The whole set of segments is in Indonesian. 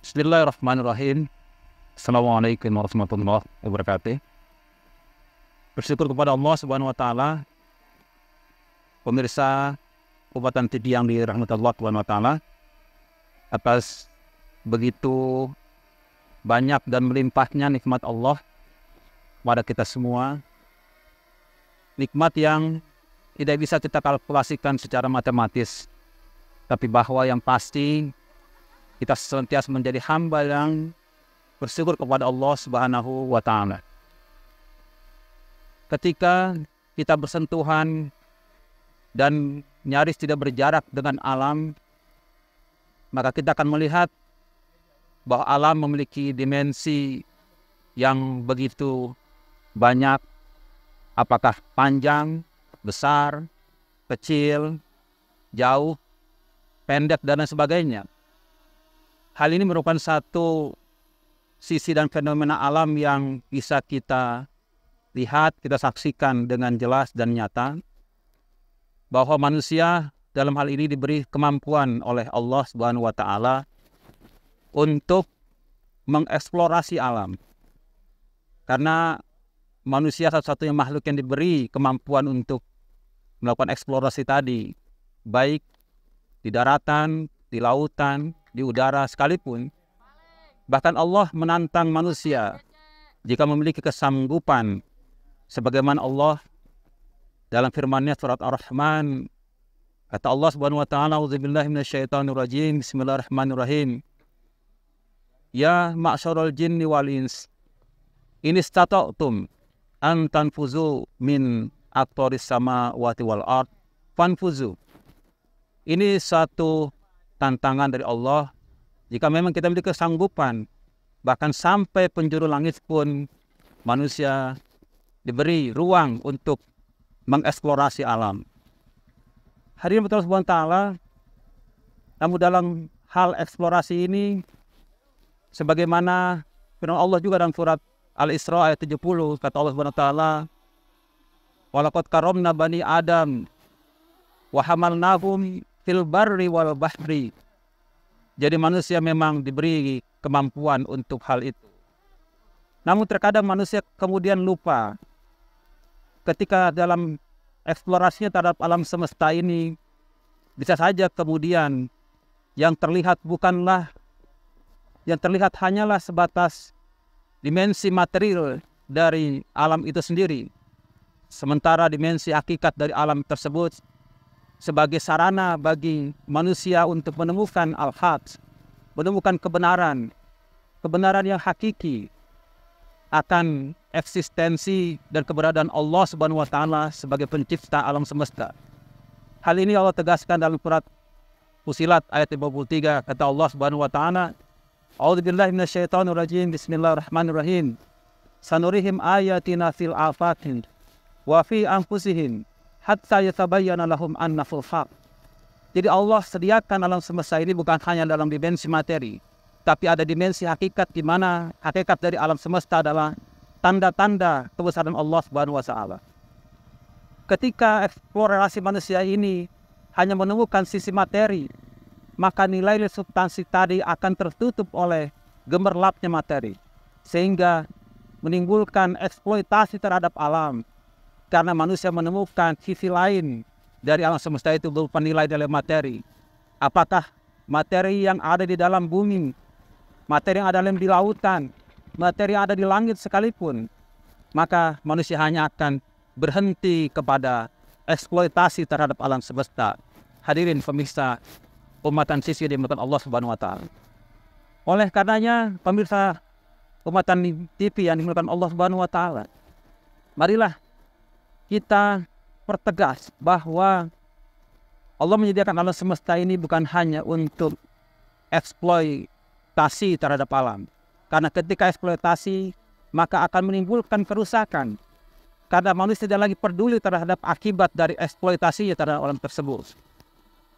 Bismillahirrahmanirrahim. Assalamualaikum warahmatullahi wabarakatuh. Bersyukur kepada Allah Subhanahu wa taala. Pemirsa obatan Tidi yang dirahmati Allah Subhanahu wa taala atas begitu banyak dan melimpahnya nikmat Allah pada kita semua. Nikmat yang tidak bisa kita kalkulasikan secara matematis. Tapi bahwa yang pasti kita senantiasa menjadi hamba yang bersyukur kepada Allah Subhanahu wa taala. Ketika kita bersentuhan dan nyaris tidak berjarak dengan alam, maka kita akan melihat bahwa alam memiliki dimensi yang begitu banyak, apakah panjang, besar, kecil, jauh, pendek, dan lain sebagainya. Hal ini merupakan satu sisi dan fenomena alam yang bisa kita lihat, kita saksikan dengan jelas dan nyata bahwa manusia dalam hal ini diberi kemampuan oleh Allah Subhanahu wa taala untuk mengeksplorasi alam. Karena manusia satu-satunya makhluk yang diberi kemampuan untuk melakukan eksplorasi tadi, baik di daratan, di lautan, di udara sekalipun. Bahkan Allah menantang manusia jika memiliki kesanggupan sebagaimana Allah dalam firman-Nya surat Ar-Rahman kata Allah Subhanahu wa taala auzubillahi minasyaitonirrajim bismillahirrahmanirrahim ya ma'syaral jinni wal ins ini stata'tum an tanfuzu min aktoris sama wati wal art fanfuzu ini satu tantangan dari Allah jika memang kita memiliki kesanggupan bahkan sampai penjuru langit pun manusia diberi ruang untuk mengeksplorasi alam. Hadirin betul sebuah ta'ala, namun dalam hal eksplorasi ini, sebagaimana firman Allah juga dalam surat Al-Isra ayat 70, kata Allah subhanahu ta'ala, Walakot karomna bani Adam, wahamalnahum fil barri wal bahri. Jadi manusia memang diberi kemampuan untuk hal itu. Namun terkadang manusia kemudian lupa ketika dalam eksplorasinya terhadap alam semesta ini bisa saja kemudian yang terlihat bukanlah yang terlihat hanyalah sebatas dimensi material dari alam itu sendiri sementara dimensi hakikat dari alam tersebut sebagai sarana bagi manusia untuk menemukan al-haq menemukan kebenaran kebenaran yang hakiki akan eksistensi dan keberadaan Allah Subhanahu wa taala sebagai pencipta alam semesta. Hal ini Allah tegaskan dalam surat Fusilat ayat 53 kata Allah Subhanahu wa taala, "A'udzubillahi minasyaitonir rajim. Bismillahirrahmanirrahim. Sanurihim ayatina fil afatin wa fi anfusihim hatta yatabayyana lahum annahu al-haq." Jadi Allah sediakan alam semesta ini bukan hanya dalam dimensi materi, tapi ada dimensi hakikat di mana hakikat dari alam semesta adalah tanda-tanda kebesaran Allah Subhanahu wa taala. Ketika eksplorasi manusia ini hanya menemukan sisi materi, maka nilai dari substansi tadi akan tertutup oleh gemerlapnya materi sehingga menimbulkan eksploitasi terhadap alam karena manusia menemukan sisi lain dari alam semesta itu berupa nilai dari materi. Apakah materi yang ada di dalam bumi materi yang ada di lautan, materi yang ada di langit sekalipun, maka manusia hanya akan berhenti kepada eksploitasi terhadap alam semesta. Hadirin pemirsa umatan sisi dimulakan Allah Subhanahu wa taala. Oleh karenanya pemirsa umatan TV yang dimulakan Allah Subhanahu wa taala. Marilah kita pertegas bahwa Allah menyediakan alam semesta ini bukan hanya untuk eksploitasi eksploitasi terhadap alam. Karena ketika eksploitasi, maka akan menimbulkan kerusakan. Karena manusia tidak lagi peduli terhadap akibat dari eksploitasi terhadap alam tersebut.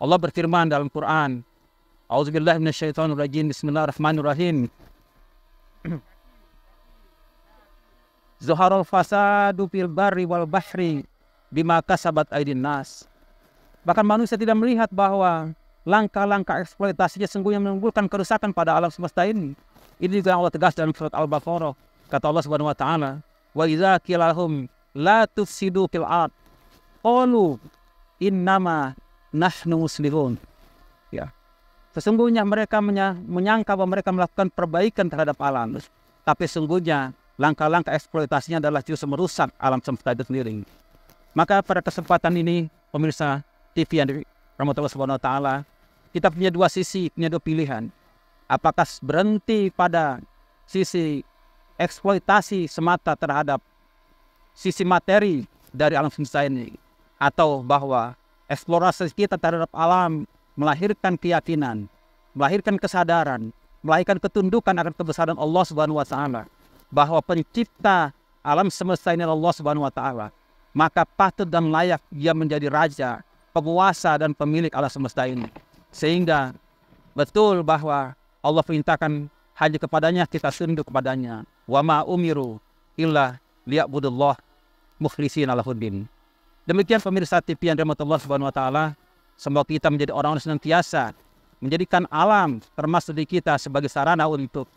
Allah berfirman dalam Quran, Auzubillah Bismillahirrahmanirrahim. Zuharul fasadu fil barri wal bahri bima kasabat aidin nas. Bahkan manusia tidak melihat bahwa langkah-langkah eksploitasinya sungguhnya menimbulkan kerusakan pada alam semesta ini. Ini juga Allah tegas dalam surat Al-Baqarah. Kata Allah Subhanahu wa taala, "Wa idza lahum la tufsidu fil ard qalu innama nahnu muslimun. Ya. Sesungguhnya mereka menyangka bahwa mereka melakukan perbaikan terhadap alam, tapi sungguhnya langkah-langkah eksploitasinya adalah justru merusak alam semesta itu sendiri. Maka pada kesempatan ini pemirsa TV yang dirahmati Allah Subhanahu wa taala, kita punya dua sisi, punya dua pilihan. Apakah berhenti pada sisi eksploitasi semata terhadap sisi materi dari alam semesta ini atau bahwa eksplorasi kita terhadap alam melahirkan keyakinan, melahirkan kesadaran, melahirkan ketundukan akan kebesaran Allah Subhanahu wa taala bahwa pencipta alam semesta ini Allah Subhanahu wa taala. Maka patut dan layak ia menjadi raja, penguasa dan pemilik alam semesta ini. Sehingga betul bahwa Allah perintahkan hanya kepadanya, kita tunduk kepadanya. Wa ma umiru illa liya'budullah mukhlisina lahuddin. Demikian pemirsa TV yang dirahmati Allah Subhanahu wa taala, semoga kita menjadi orang-orang senantiasa menjadikan alam termasuk di kita sebagai sarana untuk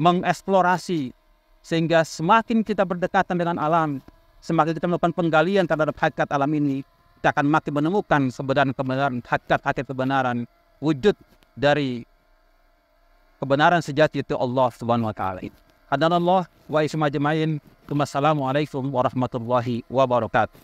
mengeksplorasi sehingga semakin kita berdekatan dengan alam, semakin kita melakukan penggalian terhadap hakikat alam ini, kita akan makin menemukan sebenar kebenaran hakikat-hakikat kebenaran, wujud dari kebenaran sejati itu Allah Subhanahu wa taala. Hadan Allah wa isma jama'in. Wassalamualaikum warahmatullahi wabarakatuh.